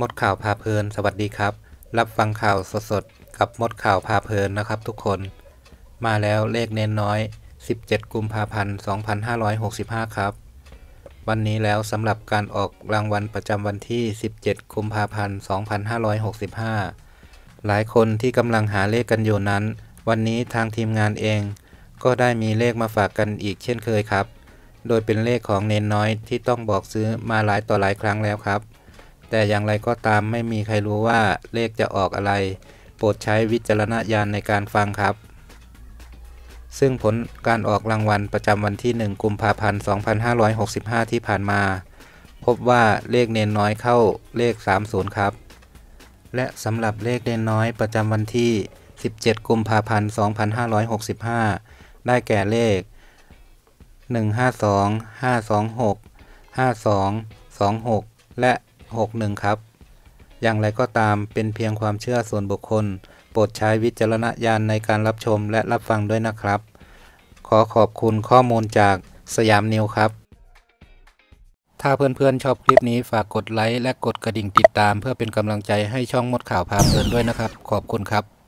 มดข่าวพาเพลิน สวัสดีครับ รับฟังข่าวสดสดกับมดข่าวพาเพลินนะครับทุกคน มาแล้วเลขเน้นน้อย17กุมภาพันธ์2565 ครับ วันนี้แล้วสำหรับการออกรางวัลประจำวันที่ 17กุมภาพันธ์2565 หลายคนที่กำลังหาเลขกันอยู่นั้น วันนี้ทางทีมงานเอง ก็ได้มีเลขมาฝากกันอีกเช่นเคยครับ โดยเป็นเลขของเน้นน้อยที่ต้องบอกซื้อมาหลายต่อหลายครั้งแล้วครับแต่อย่างไรก็ตามไม่มีใครรู้ว่าเลขจะออกอะไร โปรดใช้วิจารณญาณในการฟังครับ ซึ่งผลการออกรางวัลประจำวันที่ 1กุมภาพันธ์2565 ที่ผ่านมา พบว่าเลขเนนน้อยเข้าเลข 30ครับ และสำหรับเลขเนนน้อยประจำวันที่ 17 กุมภาพันธ์2565 ได้แก่เลข 152 526 52 26 และ61ครับ อย่างไรก็ตามเป็นเพียงความเชื่อส่วนบุคคล โปรดใช้วิจารณญาณในการรับชมและรับฟังด้วยนะครับ ขอขอบคุณข้อมูลจากสยามนิวครับ ถ้าเพื่อนๆชอบคลิปนี้ฝากกดไลค์และกดกระดิ่งติดตามเพื่อเป็นกำลังใจให้ช่องมดข่าวพาเพลินด้วยนะครับ ขอบคุณครับ